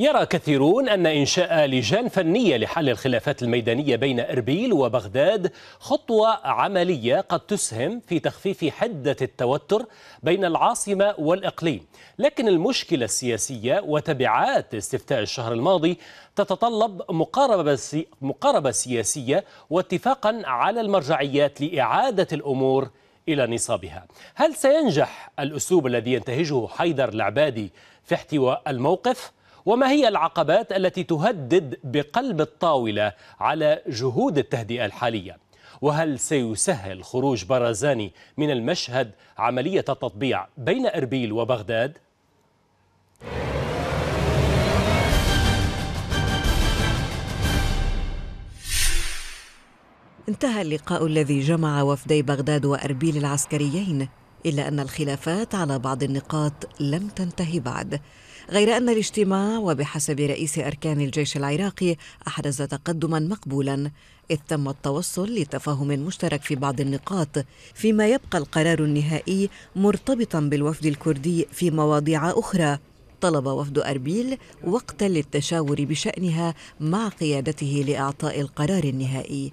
يرى كثيرون أن إنشاء لجان فنية لحل الخلافات الميدانية بين إربيل وبغداد خطوة عملية قد تسهم في تخفيف حدة التوتر بين العاصمة والإقليم لكن المشكلة السياسية وتبعات استفتاء الشهر الماضي تتطلب مقاربة, مقاربة سياسية واتفاقا على المرجعيات لإعادة الأمور إلى نصابها هل سينجح الأسلوب الذي ينتهجه حيدر العبادي في احتواء الموقف؟ وما هي العقبات التي تهدد بقلب الطاولة على جهود التهدئة الحالية وهل سيسهل خروج بارزاني من المشهد عملية التطبيع بين أربيل وبغداد؟ انتهى اللقاء الذي جمع وفدي بغداد واربيل العسكريين الا ان الخلافات على بعض النقاط لم تنتهي بعد غير أن الاجتماع وبحسب رئيس أركان الجيش العراقي أحرز تقدما مقبولا إذ تم التوصل لتفاهم مشترك في بعض النقاط فيما يبقى القرار النهائي مرتبطا بالوفد الكردي في مواضيع أخرى طلب وفد أربيل وقتا للتشاور بشأنها مع قيادته لإعطاء القرار النهائي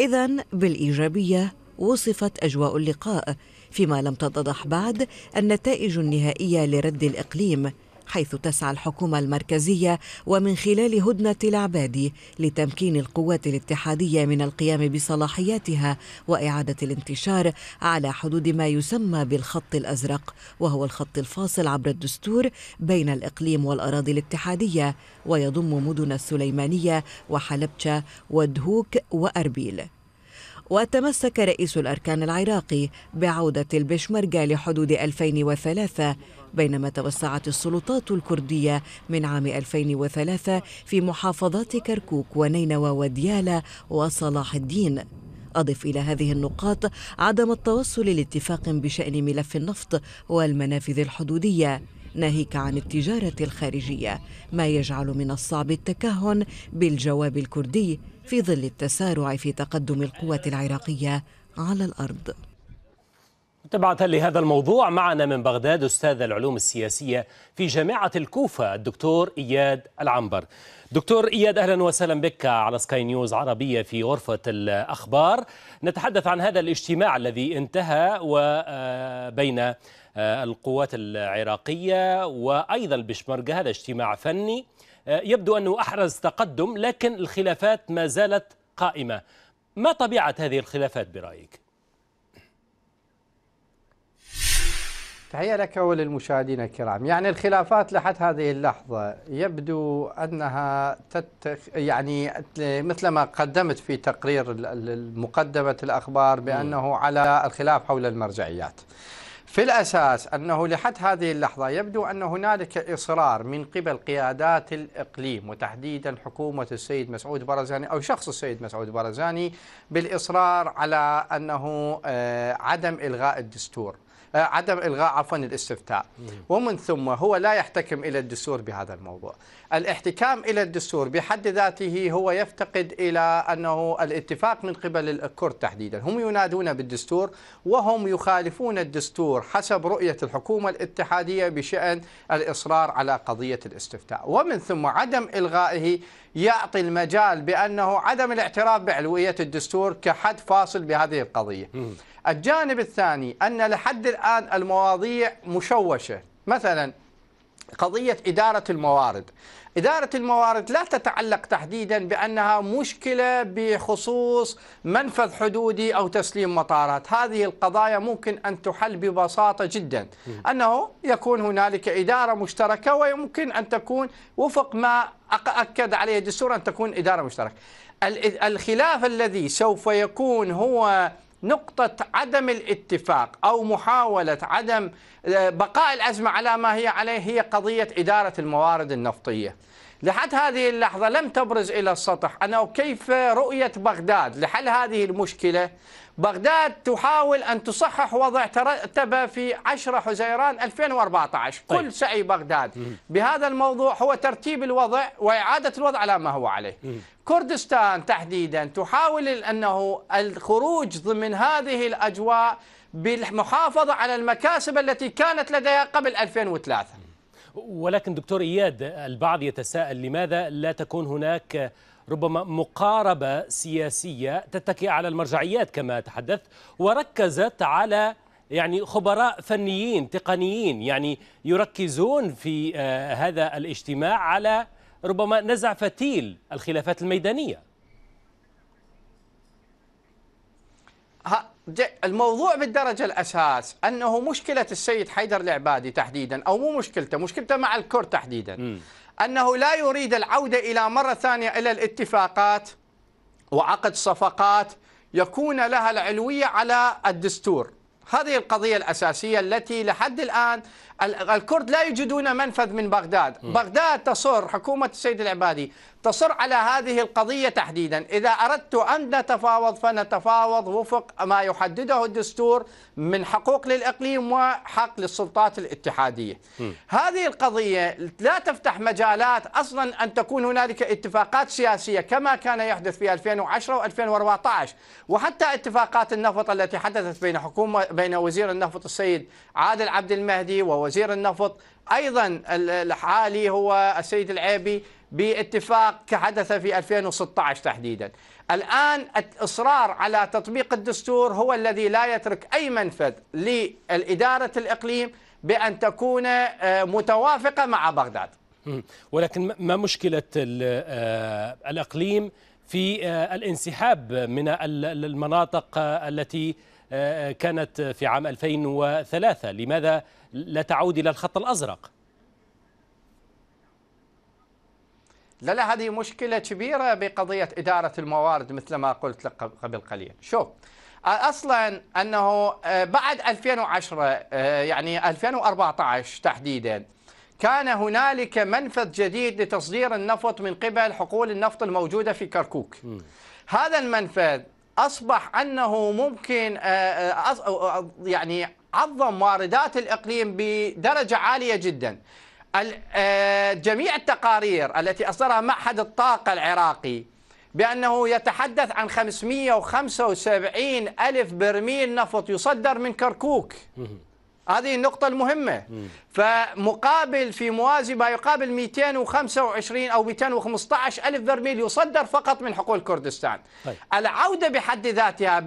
إذا بالإيجابية وصفت أجواء اللقاء فيما لم تتضح بعد النتائج النهائية لرد الإقليم حيث تسعى الحكومة المركزية ومن خلال هدنة العبادي لتمكين القوات الاتحادية من القيام بصلاحياتها وإعادة الانتشار على حدود ما يسمى بالخط الأزرق وهو الخط الفاصل عبر الدستور بين الإقليم والأراضي الاتحادية ويضم مدن السليمانية وحلبشة ودهوك وأربيل وتمسك رئيس الأركان العراقي بعودة البشمركة لحدود 2003 بينما توسعت السلطات الكردية من عام 2003 في محافظات كركوك ونينوى وديالى وصلاح الدين أضف إلى هذه النقاط عدم التوصل لاتفاق بشأن ملف النفط والمنافذ الحدودية ناهيك عن التجارة الخارجية ما يجعل من الصعب التكهن بالجواب الكردي في ظل التسارع في تقدم القوة العراقية على الأرض متابعة لهذا الموضوع معنا من بغداد أستاذ العلوم السياسية في جامعة الكوفة الدكتور إياد العنبر دكتور إياد أهلا وسهلا بك على سكاي نيوز عربية في غرفة الأخبار نتحدث عن هذا الاجتماع الذي انتهى وبين آه، آه، القوات العراقية وأيضا البشمركة هذا اجتماع فني آه، يبدو أنه أحرز تقدم لكن الخلافات ما زالت قائمة ما طبيعة هذه الخلافات برأيك؟ تحية لك وللمشاهدين الكرام يعني الخلافات لحد هذه اللحظة يبدو أنها تتخ يعني مثل ما قدمت في تقرير مقدمة الأخبار بأنه على الخلاف حول المرجعيات في الأساس أنه لحد هذه اللحظة يبدو أن هنالك إصرار من قبل قيادات الإقليم وتحديدا حكومة السيد مسعود برزاني أو شخص السيد مسعود برزاني بالإصرار على أنه آه، عدم إلغاء الدستور آه، عدم إلغاء عفوا الاستفتاء ومن ثم هو لا يحتكم إلى الدستور بهذا الموضوع الاحتكام إلى الدستور بحد ذاته هو يفتقد إلى أنه الاتفاق من قبل الكرد تحديدا هم ينادون بالدستور وهم يخالفون الدستور حسب رؤية الحكومة الاتحادية بشأن الإصرار على قضية الاستفتاء ومن ثم عدم إلغائه يعطي المجال بأنه عدم الاعتراف بعلوية الدستور كحد فاصل بهذه القضية الجانب الثاني أن لحد الآن المواضيع مشوشة مثلا قضية إدارة الموارد إدارة الموارد لا تتعلق تحديدا بأنها مشكلة بخصوص منفذ حدودي أو تسليم مطارات هذه القضايا ممكن أن تحل ببساطة جدا أنه يكون هنالك إدارة مشتركة ويمكن أن تكون وفق ما أكد عليه الدستور أن تكون إدارة مشتركة الخلاف الذي سوف يكون هو نقطة عدم الاتفاق أو محاولة عدم آه، بقاء الأزمة على ما هي عليه هي قضية إدارة الموارد النفطية لحد هذه اللحظة لم تبرز إلى السطح أنا كيف رؤية بغداد لحل هذه المشكلة بغداد تحاول أن تصحح وضع ترتب في 10 حزيران 2014 طيب. كل سعي بغداد بهذا الموضوع هو ترتيب الوضع وإعادة الوضع على ما هو عليه كردستان تحديدا تحاول أنه الخروج ضمن هذه الأجواء بالمحافظة على المكاسب التي كانت لديها قبل 2003 ولكن دكتور إياد البعض يتساءل لماذا لا تكون هناك ربما مقاربة سياسية تتكئ على المرجعيات كما تحدثت وركزت على يعني خبراء فنيين تقنيين يعني يركزون في آه، هذا الاجتماع على ربما نزع فتيل الخلافات الميدانية الموضوع بالدرجة الأساس أنه مشكلة السيد حيدر العبادي تحديدا أو مو مشكلته مشكلته مع الكر تحديدا م. أنه لا يريد العودة إلى مرة ثانية إلى الاتفاقات وعقد صفقات يكون لها العلوية على الدستور هذه القضية الأساسية التي لحد الآن الكرد لا يجدون منفذ من بغداد بغداد تصر حكومة السيد العبادي تصر على هذه القضية تحديدا إذا أردت أن نتفاوض فنتفاوض وفق ما يحدده الدستور من حقوق للإقليم وحق للسلطات الاتحادية م. هذه القضية لا تفتح مجالات أصلا أن تكون هنالك اتفاقات سياسية كما كان يحدث في 2010 و2014 وحتى اتفاقات النفط التي حدثت بين حكومة بين وزير النفط السيد عادل عبد المهدي و وزير النفط ايضا الحالي هو السيد العيبي باتفاق حدث في 2016 تحديدا الآن الإصرار على تطبيق الدستور هو الذي لا يترك أي منفذ لإدارة الإقليم بأن تكون آه، متوافقة مع بغداد ولكن ما مشكلة آه، الإقليم في آه، الانسحاب من المناطق التي آه، آه، كانت في عام 2003 لماذا لا تعود إلى الخط الأزرق؟ لا لا هذه مشكلة كبيرة بقضية إدارة الموارد مثل ما قلت لك قبل قليل شوف اصلا انه آه، بعد 2010 يعني 2014 تحديدا كان هنالك منفذ جديد لتصدير النفط من قبل حقول النفط الموجوده في كركوك. م. هذا المنفذ اصبح انه ممكن آه، آه، يعني عظم واردات الاقليم بدرجه عاليه جدا. آه، جميع التقارير التي اصدرها معهد الطاقه العراقي بانه يتحدث عن 575 الف برميل نفط يصدر من كركوك. هذه النقطة المهمة فمقابل في موازي ما يقابل 225 أو 215 ألف برميل يصدر فقط من حقول كردستان طيب. العودة بحد ذاتها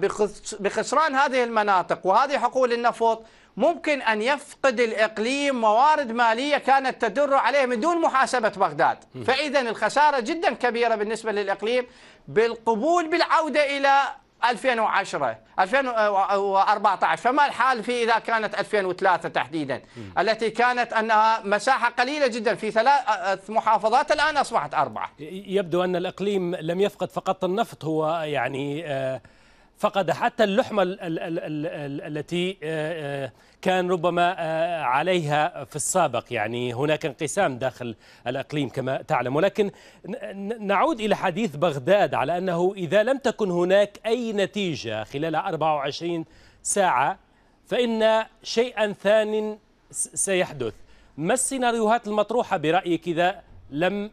بخسران هذه المناطق وهذه حقول النفط ممكن أن يفقد الإقليم موارد مالية كانت تدر عليه من دون محاسبة بغداد فإذا الخسارة جدا كبيرة بالنسبة للإقليم بالقبول بالعودة إلى 2010 2014 فما الحال في إذا كانت 2003 تحديدا التي كانت أنها مساحة قليلة جدا في ثلاث آه، محافظات الآن أصبحت أربعة يبدو أن الإقليم لم يفقد فقط النفط هو يعني آه فقد حتى اللحمة التي آه، آه، كان ربما آه، عليها في السابق يعني هناك انقسام داخل الأقليم كما تعلم ولكن نعود إلى حديث بغداد على أنه إذا لم تكن هناك أي نتيجة خلال 24 ساعة فإن شيئا ثان سيحدث ما السيناريوهات المطروحة برأيك إذا لم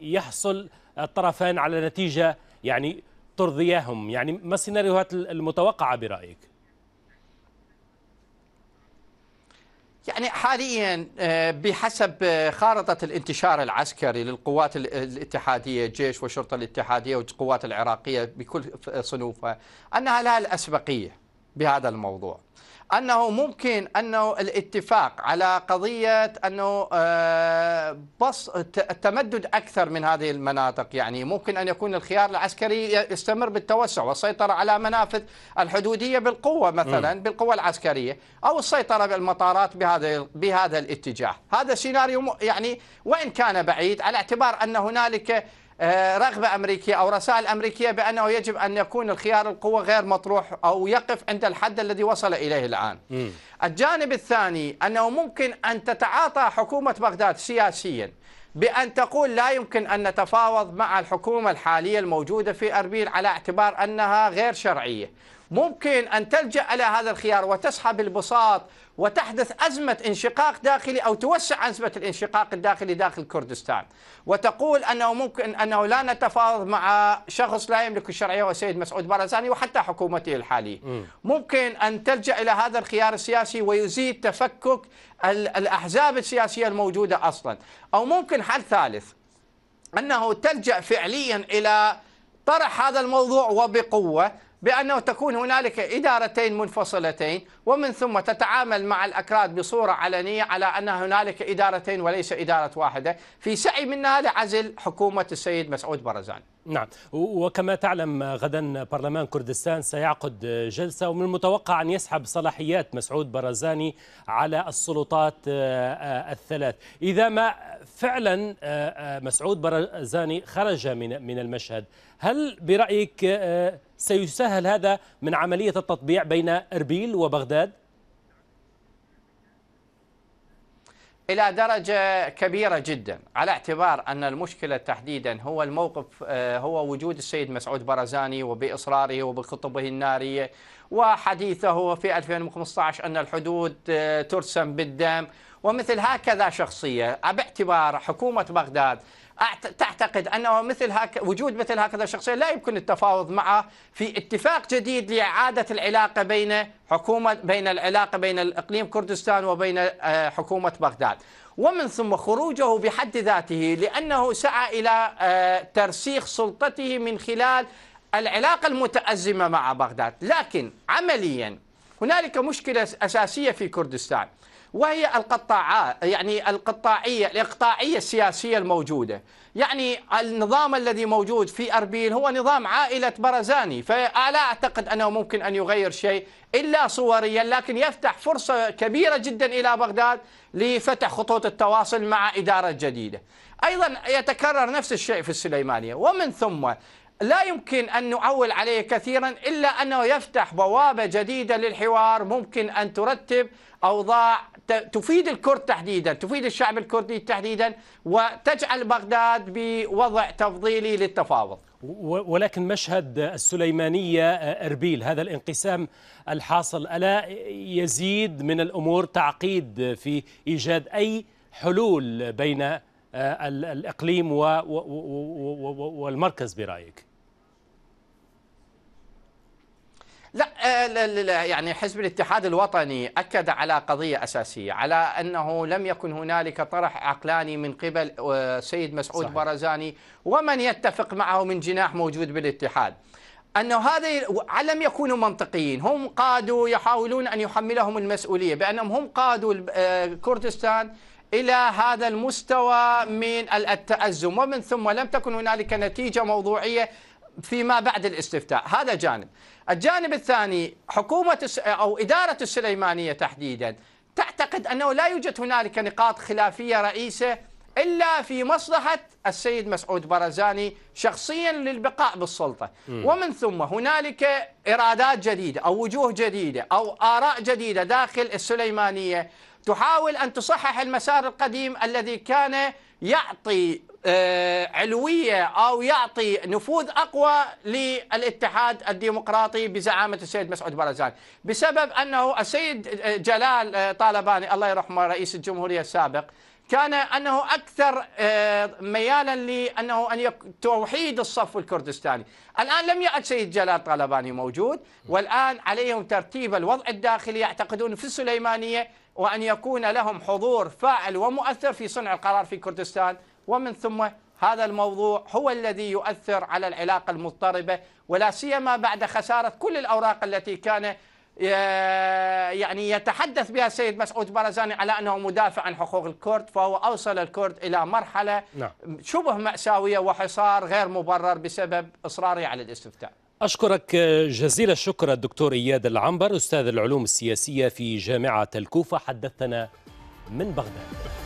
يحصل الطرفان على نتيجة يعني ترضيهم يعني ما السيناريوهات المتوقعة برأيك يعني حاليا آه، بحسب آه، خارطة الانتشار العسكري للقوات الاتحادية الجيش والشرطة الاتحادية والقوات العراقية بكل صنوفها أنها لها الأسبقية بهذا الموضوع انه ممكن انه الاتفاق على قضيه انه آه، بس التمدد اكثر من هذه المناطق يعني ممكن ان يكون الخيار العسكري يستمر بالتوسع والسيطره على منافذ الحدوديه بالقوه مثلا م. بالقوه العسكريه او السيطره بالمطارات بهذا بهذا الاتجاه هذا سيناريو يعني وان كان بعيد على اعتبار ان هنالك آه، رغبة أمريكية أو رسائل أمريكية بأنه يجب أن يكون الخيار القوة غير مطروح أو يقف عند الحد الذي وصل إليه الآن م. الجانب الثاني أنه ممكن أن تتعاطى حكومة بغداد سياسيا بأن تقول لا يمكن أن نتفاوض مع الحكومة الحالية الموجودة في أربيل على اعتبار أنها غير شرعية ممكن أن تلجأ إلى هذا الخيار وتسحب البساط وتحدث أزمة انشقاق داخلي أو توسع أزمة الانشقاق الداخلي داخل كردستان وتقول أنه ممكن أنه لا نتفاوض مع شخص لا يملك الشرعية وسيد مسعود بارزاني وحتى حكومته الحالية ممكن أن تلجأ إلى هذا الخيار السياسي ويزيد تفكك الأحزاب السياسية الموجودة أصلا أو ممكن حل ثالث أنه تلجأ فعليا إلى طرح هذا الموضوع وبقوة بأنه تكون هنالك إدارتين منفصلتين ومن ثم تتعامل مع الأكراد بصورة علنية على أن هنالك إدارتين وليس إدارة واحدة في سعي من هذا عزل حكومة السيد مسعود برزان نعم وكما تعلم غدا برلمان كردستان سيعقد جلسة ومن المتوقع أن يسحب صلاحيات مسعود برزاني على السلطات آه، آه، الثلاث إذا ما فعلا آه، مسعود برزاني خرج من من المشهد هل برأيك سيسهل هذا من عملية التطبيع بين أربيل وبغداد؟ إلى درجة كبيرة جدا على اعتبار أن المشكلة تحديدا هو الموقف آه، هو وجود السيد مسعود برزاني وبإصراره وبخطبه النارية وحديثه في 2015 أن الحدود آه، ترسم بالدم ومثل هكذا شخصية باعتبار حكومة بغداد تعتقد أنه مثل هك... وجود مثل هكذا شخصية لا يمكن التفاوض معه في اتفاق جديد لإعادة العلاقة بين حكومة بين العلاقة بين الإقليم كردستان وبين آه، حكومة بغداد ومن ثم خروجه بحد ذاته لأنه سعى إلى آه، ترسيخ سلطته من خلال العلاقة المتأزمة مع بغداد لكن عمليا هنالك مشكلة أساسية في كردستان وهي القطاعات يعني القطاعية الإقطاعية السياسية الموجودة يعني النظام الذي موجود في أربيل هو نظام عائلة برزاني فلا أعتقد أنه ممكن أن يغير شيء إلا صوريا لكن يفتح فرصة كبيرة جدا إلى بغداد لفتح خطوط التواصل مع إدارة جديدة أيضا يتكرر نفس الشيء في السليمانية ومن ثم لا يمكن أن نعول عليه كثيرا إلا أنه يفتح بوابة جديدة للحوار ممكن أن ترتب أوضاع تفيد الكرد تحديدا تفيد الشعب الكردي تحديدا وتجعل بغداد بوضع تفضيلي للتفاوض ولكن مشهد السليمانية آه، أربيل هذا الانقسام الحاصل ألا يزيد من الأمور تعقيد في إيجاد أي حلول بين آه، الإقليم والمركز برأيك؟ آه، لا, لا, لا يعني حزب الاتحاد الوطني اكد على قضيه اساسيه على انه لم يكن هنالك طرح عقلاني من قبل آه، سيد مسعود صحيح. برزاني ومن يتفق معه من جناح موجود بالاتحاد انه هذا لم يكونوا منطقيين، هم قادوا يحاولون ان يحملهم المسؤوليه بانهم هم قادوا آه، كردستان الى هذا المستوى من التازم ومن ثم لم تكن هنالك نتيجه موضوعيه فيما بعد الاستفتاء هذا جانب الجانب الثاني حكومة أو إدارة السليمانية تحديدا تعتقد أنه لا يوجد هنالك نقاط خلافية رئيسة إلا في مصلحة السيد مسعود برزاني شخصيا للبقاء بالسلطة م. ومن ثم هنالك إرادات جديدة أو وجوه جديدة أو آراء جديدة داخل السليمانية تحاول أن تصحح المسار القديم الذي كان يعطي آه، علوية أو يعطي نفوذ أقوى للاتحاد الديمقراطي بزعامة السيد مسعود برزان بسبب أنه السيد آه، جلال آه، طالباني الله يرحمه رئيس الجمهورية السابق كان انه اكثر ميالا لانه ان توحيد الصف الكردستاني، الان لم يعد سيد جلال طالباني موجود والان عليهم ترتيب الوضع الداخلي يعتقدون في السليمانيه وأن يكون لهم حضور فاعل ومؤثر في صنع القرار في كردستان ومن ثم هذا الموضوع هو الذي يؤثر على العلاقة المضطربة ولا سيما بعد خسارة كل الأوراق التي كان آه، يعني يتحدث بها السيد مسعود بارزاني على أنه مدافع عن حقوق الكرد فهو أوصل الكرد إلى مرحلة نعم. شبه مأساوية وحصار غير مبرر بسبب إصراره على الاستفتاء أشكرك جزيل الشكر الدكتور إياد العنبر أستاذ العلوم السياسية في جامعة الكوفة حدثنا من بغداد